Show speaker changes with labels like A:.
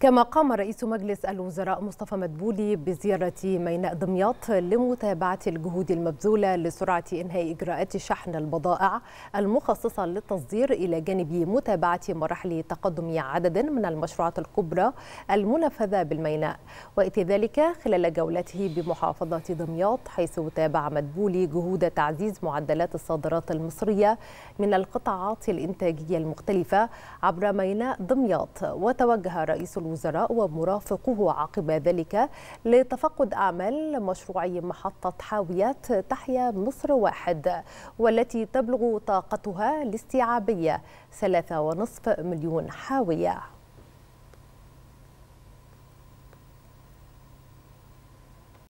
A: كما قام رئيس مجلس الوزراء مصطفى مدبولي بزيارة ميناء دمياط لمتابعة الجهود المبذولة لسرعة إنهاء إجراءات شحن البضائع المخصصة للتصدير إلى جانب متابعة مراحل تقدم عدد من المشروعات الكبرى المنفذة بالميناء وإتي ذلك خلال جولته بمحافظة دمياط حيث تابع مدبولي جهود تعزيز معدلات الصادرات المصرية من القطاعات الإنتاجية المختلفة عبر ميناء دمياط وتوجه رئيس الوزراء ومرافقه عقب ذلك لتفقد أعمال مشروعي محطة حاويات تحيا مصر واحد والتي تبلغ طاقتها الاستيعابية 3.5 مليون حاوية